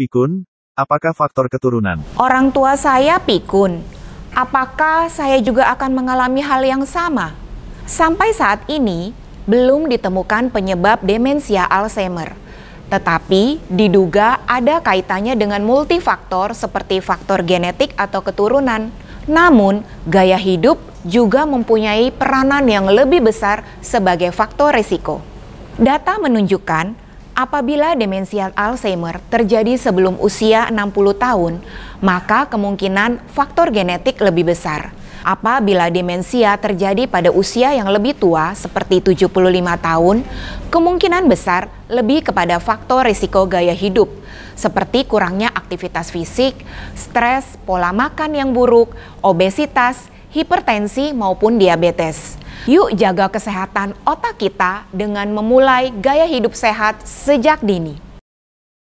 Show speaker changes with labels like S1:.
S1: Pikun, apakah faktor keturunan?
S2: Orang tua saya pikun. Apakah saya juga akan mengalami hal yang sama? Sampai saat ini, belum ditemukan penyebab demensia Alzheimer. Tetapi diduga ada kaitannya dengan multifaktor seperti faktor genetik atau keturunan. Namun, gaya hidup juga mempunyai peranan yang lebih besar sebagai faktor resiko. Data menunjukkan Apabila demensia Alzheimer terjadi sebelum usia 60 tahun, maka kemungkinan faktor genetik lebih besar. Apabila demensia terjadi pada usia yang lebih tua seperti 75 tahun, kemungkinan besar lebih kepada faktor risiko gaya hidup seperti kurangnya aktivitas fisik, stres, pola makan yang buruk, obesitas, hipertensi maupun diabetes. Yuk jaga kesehatan otak kita dengan memulai gaya hidup sehat sejak dini.